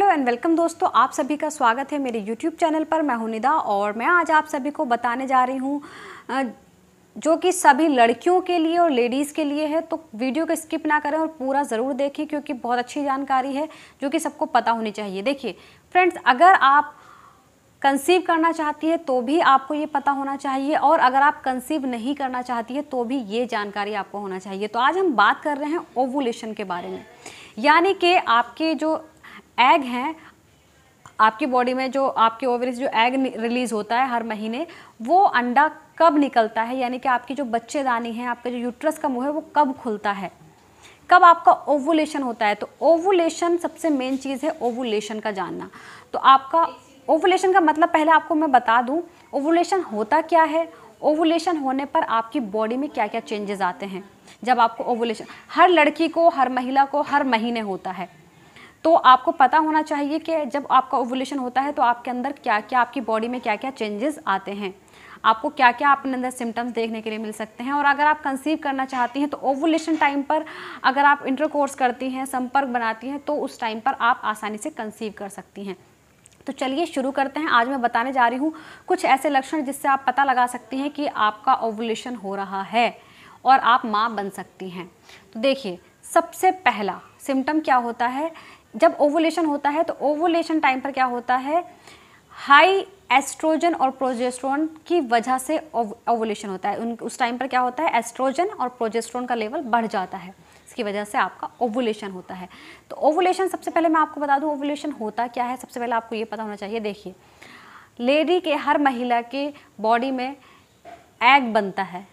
hello and welcome दोस्तों आप सभी का स्वागत है मेरे यूट्यूब चैनल पर मैं हूं निदा और मैं आज आप सभी को बताने जा रही हूं जो कि सभी लड़कियों के लिए और लेडीज़ के लिए है तो वीडियो को स्किप ना करें और पूरा ज़रूर देखें क्योंकि बहुत अच्छी जानकारी है जो कि सबको पता होनी चाहिए देखिए फ्रेंड्स अगर आप कंसीव करना चाहती है तो भी आपको ये पता होना चाहिए और अगर आप कंसीव नहीं करना चाहती है तो भी ये जानकारी आपको होना चाहिए तो आज हम बात कर रहे हैं ओवुलेशन के बारे में यानी कि आपके जो एग हैं आपकी बॉडी में जो आपके ओवरीज जो एग रिलीज़ होता है हर महीने वो अंडा कब निकलता है यानी कि आपकी जो बच्चेदानी है आपका जो यूट्रस का मुँह है वो कब खुलता है कब आपका ओवुलेशन होता है तो ओवुलेशन सबसे मेन चीज़ है ओवुलेशन का जानना तो आपका ओवुलेशन का मतलब पहले आपको मैं बता दूं ओवुलेशन होता क्या है ओवुलेशन होने पर आपकी बॉडी में क्या क्या चेंजेस आते हैं जब आपको ओवुलेशन हर लड़की को हर महिला को हर महीने होता है तो आपको पता होना चाहिए कि जब आपका ओवुलेशन होता है तो आपके अंदर क्या क्या आपकी बॉडी में क्या क्या चेंजेस आते हैं आपको क्या क्या अपने अंदर सिम्टम्स देखने के लिए मिल सकते हैं और अगर आप कंसीव करना चाहती हैं तो ओवुलेशन टाइम पर अगर आप इंटरकोर्स करती हैं संपर्क बनाती हैं तो उस टाइम पर आप आसानी से कंसीव कर सकती हैं तो चलिए शुरू करते हैं आज मैं बताने जा रही हूँ कुछ ऐसे लक्षण जिससे आप पता लगा सकती हैं कि आपका ओवुलेशन हो रहा है और आप माँ बन सकती हैं तो देखिए सबसे पहला सिम्टम क्या होता है जब ओवुलेशन होता है तो ओवुलेशन टाइम पर क्या होता है हाई एस्ट्रोजन और प्रोजेस्ट्रोन की वजह से ओवुलेशन होता है उन उस टाइम पर क्या होता है एस्ट्रोजन और प्रोजेस्ट्रोन का लेवल बढ़ जाता है इसकी वजह से आपका ओवुलेशन होता है तो ओवुलेशन सबसे पहले मैं आपको बता दूं ओवुलेशन होता क्या है सबसे पहले आपको ये पता होना चाहिए देखिए लेडी के हर महिला के बॉडी में एग बनता है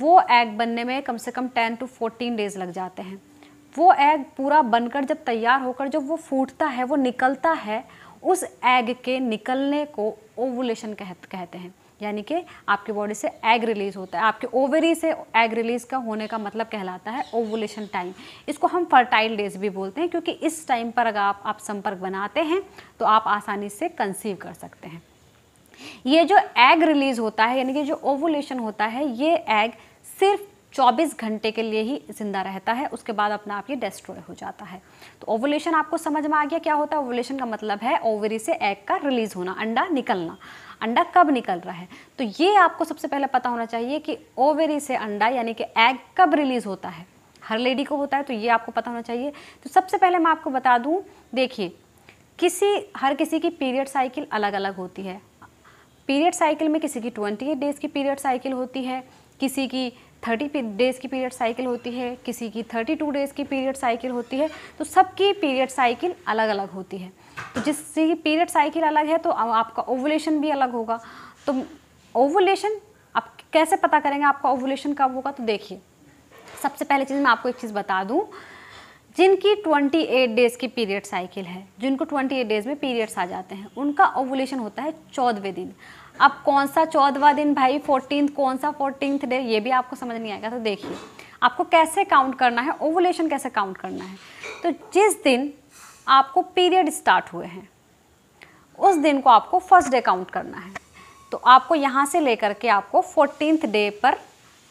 वो एग बनने में कम से कम टेन टू फोर्टीन डेज़ लग जाते हैं वो एग पूरा बनकर जब तैयार होकर जब वो फूटता है वो निकलता है उस एग के निकलने को ओवुलेशन कह, कहते हैं यानी कि आपकी बॉडी से एग रिलीज़ होता है आपके ओवरी से एग रिलीज़ का होने का मतलब कहलाता है ओवुलेशन टाइम इसको हम फर्टाइल डेज भी बोलते हैं क्योंकि इस टाइम पर अगर आप, आप संपर्क बनाते हैं तो आप आसानी से कंसीव कर सकते हैं ये जो एग रिलीज़ होता है यानी कि जो ओवुलेशन होता है ये एग सिर्फ 24 घंटे के लिए ही ज़िंदा रहता है उसके बाद अपना आप ये डिस्ट्रॉय हो जाता है तो ओवुलेशन आपको समझ में आ गया क्या होता है ओवुलेशन का मतलब है ओवरी से एग का रिलीज़ होना अंडा निकलना अंडा कब निकल रहा है तो ये आपको सबसे पहले पता होना चाहिए कि ओवरी से अंडा यानी कि एग कब रिलीज़ होता है हर लेडी को होता है तो ये आपको पता होना चाहिए तो सबसे पहले मैं आपको बता दूँ देखिए किसी हर किसी की पीरियड साइकिल अलग अलग होती है पीरियड साइकिल में किसी की ट्वेंटी एट डेज़ की पीरियड साइकिल होती है किसी की थर्टी डेज़ की पीरियड साइकिल होती है किसी की थर्टी टू डेज़ की पीरियड साइकिल होती है तो सबकी पीरियड साइकिल अलग अलग होती है तो जिसकी पीरियड साइकिल अलग है तो आपका ओवुलेशन भी अलग होगा तो ओवुलेशन आप कैसे पता करेंगे आपका ओवुलेशन कब होगा तो देखिए सबसे पहले चीज़ मैं आपको एक चीज़ बता दूँ जिनकी 28 डेज़ की पीरियड साइकिल है जिनको 28 डेज़ में पीरियड्स आ जाते हैं उनका ओवुलेशन होता है चौदहवें दिन अब कौन सा चौदवा दिन भाई फोर्टीन कौन सा फोर्टीन डे ये भी आपको समझ नहीं आएगा तो देखिए आपको कैसे काउंट करना है ओवुलेशन कैसे काउंट करना है तो जिस दिन आपको पीरियड स्टार्ट हुए हैं उस दिन को आपको फर्स्ट डे काउंट करना है तो आपको यहाँ से लेकर के आपको फोर्टीनथ डे पर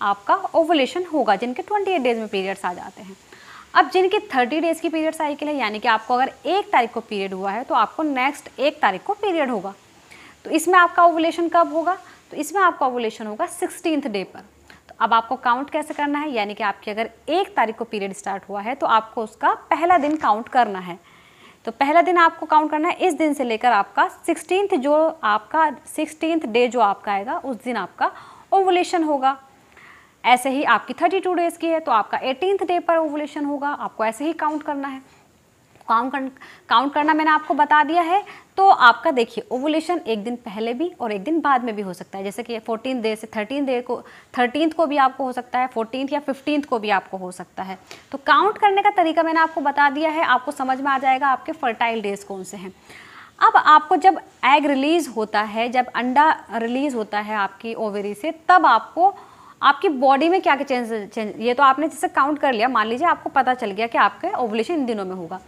आपका ओवुलेशन होगा जिनके ट्वेंटी एट डेज़ में पीरियड्स आ जाते हैं अब जिनकी थर्टी डेज़ की आई के लिए यानी कि आपको अगर एक तारीख को पीरियड हुआ है तो आपको नेक्स्ट एक तारीख को पीरियड होगा तो इसमें आपका ओवुलेशन कब होगा तो इसमें आपका ओवुलेशन होगा सिक्सटीनथ डे पर तो अब आपको काउंट कैसे करना है यानी कि आपकी अगर एक तारीख को पीरियड स्टार्ट हुआ है तो आपको उसका पहला दिन काउंट करना है तो पहला दिन आपको काउंट करना है इस दिन से लेकर आपका सिक्सटीन्थ जो आपका सिक्सटीन्थ डे जो आपका आएगा उस दिन आपका ओवुलेशन होगा ऐसे ही आपकी थर्टी टू डेज़ की है तो आपका एटीनथ डे पर ओवुलेशन होगा आपको ऐसे ही काउंट करना है काउंट कर, काउंट करना मैंने आपको बता दिया है तो आपका देखिए ओवुलेशन एक दिन पहले भी और एक दिन बाद में भी हो सकता है जैसे कि फोर्टीन डे से थर्टीन डे को थर्टीन को भी आपको हो सकता है फोर्टीन या फिफ्टीन को भी आपको हो सकता है तो काउंट करने का तरीका मैंने आपको बता दिया है आपको समझ में आ जाएगा आपके फर्टाइल डेज कौन से हैं अब आपको जब एग रिलीज़ होता है जब अंडा रिलीज़ होता है आपकी ओवरी से तब आपको आपकी बॉडी में क्या क्या चेंज, चेंज ये तो आपने जैसे काउंट कर लिया मान लीजिए आपको पता चल गया कि आपके ओवलेशन इन दिनों में होगा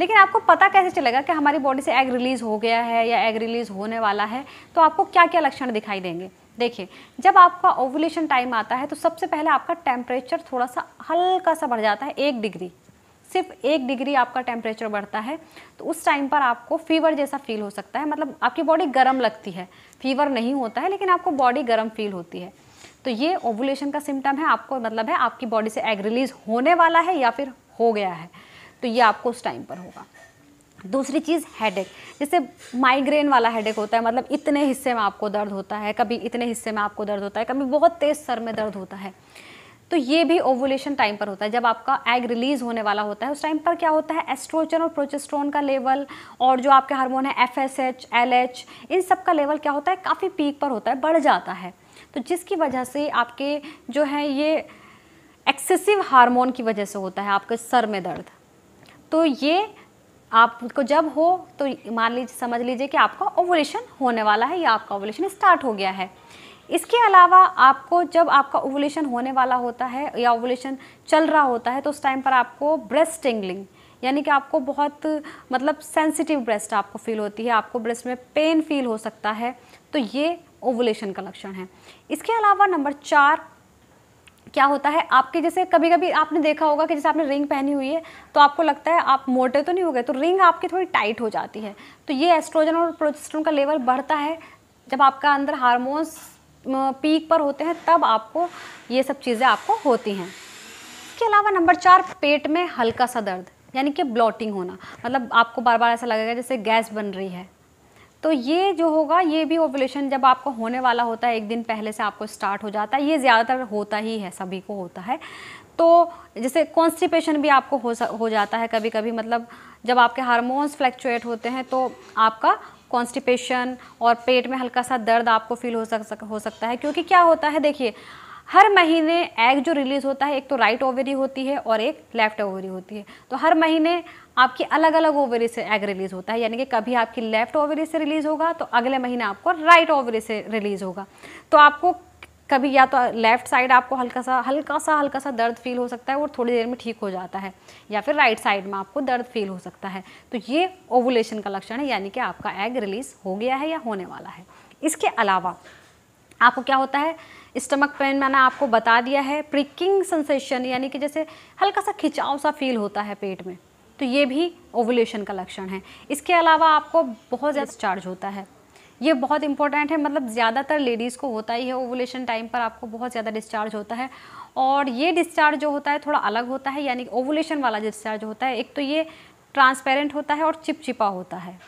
लेकिन आपको पता कैसे चलेगा कि हमारी बॉडी से एग रिलीज़ हो गया है या एग रिलीज़ होने वाला है तो आपको क्या क्या लक्षण दिखाई देंगे देखिए जब आपका ओवुलेशन टाइम आता है तो सबसे पहले आपका टेम्परेचर थोड़ा सा हल्का सा बढ़ जाता है एक डिग्री सिर्फ एक डिग्री आपका टेम्परेचर बढ़ता है तो उस टाइम पर आपको फीवर जैसा फील हो सकता है मतलब आपकी बॉडी गर्म लगती है फीवर नहीं होता है लेकिन आपको बॉडी गर्म फील होती है तो ये ओवुलेशन का सिम्टम है आपको मतलब है आपकी बॉडी से एग रिलीज होने वाला है या फिर हो गया है तो ये आपको उस टाइम पर होगा दूसरी चीज़ हेडेक जैसे माइग्रेन वाला हेडेक होता है मतलब इतने हिस्से में आपको दर्द होता है कभी इतने हिस्से में आपको दर्द होता है कभी बहुत तेज़ सर में दर्द होता है तो ये भी ओवुलेशन टाइम पर होता है जब आपका एग रिलीज होने वाला होता है उस टाइम पर क्या होता है एस्ट्रोजन और प्रोजेस्ट्रोन का लेवल और जो आपके हार्मोन है F S H L H इन सब का लेवल क्या होता है काफ़ी पीक पर होता है बढ़ जाता है तो जिसकी वजह से आपके जो है ये एक्सेसिव हार्मोन की वजह से होता है आपके सर में दर्द तो ये आपको जब हो तो मान लीजिए समझ लीजिए कि आपका ओवुलेशन होने वाला है या आपका ओवुलेशन स्टार्ट हो गया है इसके अलावा आपको जब आपका ओवुलेशन होने वाला होता है या ओवुलेशन चल रहा होता है तो उस टाइम पर आपको ब्रेस्ट टिंगलिंग यानी कि आपको बहुत मतलब सेंसिटिव ब्रेस्ट आपको फील होती है आपको ब्रेस्ट में पेन फील हो सकता है तो ये ओवुलेशन का लक्षण है इसके अलावा नंबर चार क्या होता है आपके जैसे कभी कभी आपने देखा होगा कि जैसे आपने रिंग पहनी हुई है तो आपको लगता है आप मोटे तो नहीं हो गए तो रिंग आपकी थोड़ी टाइट हो जाती है तो ये एस्ट्रोजन और प्रोजेस्ट्रोन का लेवल बढ़ता है जब आपका अंदर हारमोन्स पीक पर होते हैं तब आपको ये सब चीज़ें आपको होती हैं इसके अलावा नंबर चार पेट में हल्का सा दर्द यानी कि ब्लॉटिंग होना मतलब आपको बार बार ऐसा लगेगा जैसे गैस बन रही है तो ये जो होगा ये भी ओवलेशन जब आपको होने वाला होता है एक दिन पहले से आपको स्टार्ट हो जाता है ये ज़्यादातर होता ही है सभी को होता है तो जैसे कॉन्स्टिपेशन भी आपको हो हो जाता है कभी कभी मतलब जब आपके हार्मोन्स फ्लैक्चुएट होते हैं तो आपका कॉन्स्टिपेशन और पेट में हल्का सा दर्द आपको फील हो सक हो सकता है क्योंकि क्या होता है देखिए हर महीने एग जो रिलीज़ होता है एक तो राइट ओवरी होती है और एक लेफ्ट ओवरी होती है तो हर महीने आपकी अलग अलग ओवरी से एग रिलीज़ होता है यानी कि कभी आपकी लेफ्ट ओवरी से रिलीज़ होगा तो अगले महीने आपको राइट ओवरी से रिलीज़ होगा तो आपको कभी या तो लेफ़्ट साइड आपको हल्का सा हल्का सा हल्का सा दर्द फील हो सकता है और थोड़ी देर में ठीक हो जाता है या फिर राइट साइड में आपको दर्द फील हो सकता है तो ये ओवुलेशन का लक्षण है यानी कि आपका एग रिलीज़ हो गया है या होने वाला है इसके अलावा आपको क्या होता है स्टमक पेन मैंने आपको बता दिया है प्रिकिंग सेंसेशन यानी कि जैसे हल्का सा खिंचाव सा फील होता है पेट में तो ये भी ओवुलेशन का लक्षण है इसके अलावा आपको बहुत ज़्यादा चार्ज होता है ये बहुत इंपॉर्टेंट है मतलब ज़्यादातर लेडीज़ को होता ही है ओवुलेशन टाइम पर आपको बहुत ज़्यादा डिस्चार्ज होता है और ये डिस्चार्ज जो होता है थोड़ा अलग होता है यानी ओवुलेशन वाला डिस्चार्ज होता है एक तो ये ट्रांसपेरेंट होता है और चिपचिपा होता है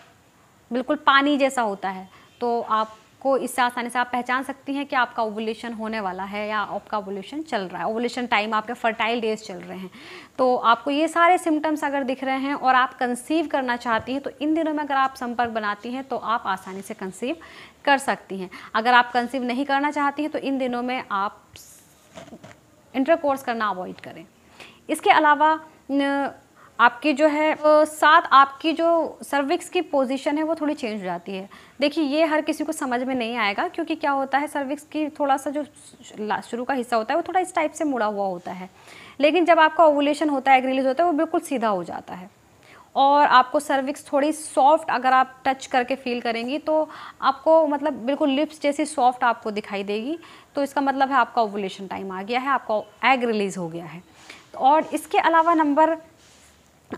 बिल्कुल पानी जैसा होता है तो आप को इससे आसानी से आप पहचान सकती हैं कि आपका ओवुलेशन होने वाला है या आपका ओवुलेशन चल रहा है ओवुलेशन टाइम आपके फर्टाइल डेज चल रहे हैं तो आपको ये सारे सिम्टम्स अगर दिख रहे हैं और आप कंसीव करना चाहती हैं तो इन दिनों में अगर आप संपर्क बनाती हैं तो आप आसानी से कंसीव कर सकती हैं अगर आप कंसीव नहीं करना चाहती हैं तो इन दिनों में आप इंटरकोर्स करना अवॉइड करें इसके अलावा न, आपकी जो है साथ आपकी जो सर्विक्स की पोजीशन है वो थोड़ी चेंज हो जाती है देखिए ये हर किसी को समझ में नहीं आएगा क्योंकि क्या होता है सर्विक्स की थोड़ा सा जो शुरू का हिस्सा होता है वो थोड़ा इस टाइप से मुड़ा हुआ होता है लेकिन जब आपका ओवुलेशन होता है रिलीज होता है वो बिल्कुल सीधा हो जाता है और आपको सर्विक्स थोड़ी सॉफ्ट अगर आप टच करके फील करेंगी तो आपको मतलब बिल्कुल लिप्स जैसी सॉफ्ट आपको दिखाई देगी तो इसका मतलब है आपका ओवुलेशन टाइम आ गया है आपका एग रिलीज़ हो गया है और इसके अलावा नंबर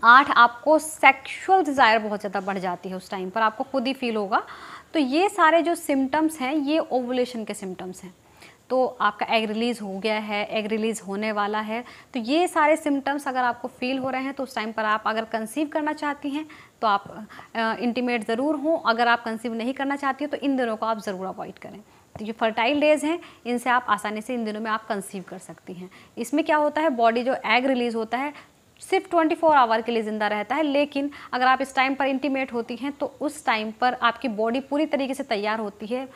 आठ आपको सेक्सुअल डिज़ायर बहुत ज़्यादा बढ़ जाती है उस टाइम पर आपको खुद ही फील होगा तो ये सारे जो सिम्टम्स हैं ये ओवुलेशन के सिम्टम्स हैं तो आपका एग रिलीज़ हो गया है एग रिलीज़ होने वाला है तो ये सारे सिम्टम्स अगर आपको फील हो रहे हैं तो उस टाइम पर आप अगर कंसीव करना चाहती हैं तो आप इंटीमेट ज़रूर हों अगर आप कंसीव नहीं करना चाहती हैं तो इन दिनों को आप ज़रूर अवॉइड करें तो जो फर्टाइल डेज हैं इनसे आप आसानी से इन दिनों में आप कंसीव कर सकती हैं इसमें क्या होता है बॉडी जो एग रिलीज़ होता है सिर्फ 24 आवर के लिए ज़िंदा रहता है लेकिन अगर आप इस टाइम पर इंटीमेट होती हैं तो उस टाइम पर आपकी बॉडी पूरी तरीके से तैयार होती है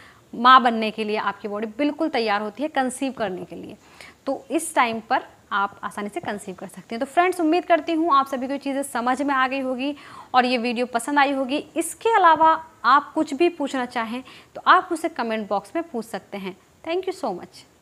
माँ बनने के लिए आपकी बॉडी बिल्कुल तैयार होती है कंसीव करने के लिए तो इस टाइम पर आप आसानी से कंसीव कर सकते हैं तो फ्रेंड्स उम्मीद करती हूँ आप सभी को चीज़ें समझ में आ गई होगी और ये वीडियो पसंद आई होगी इसके अलावा आप कुछ भी पूछना चाहें तो आप उसे कमेंट बॉक्स में पूछ सकते हैं थैंक यू सो मच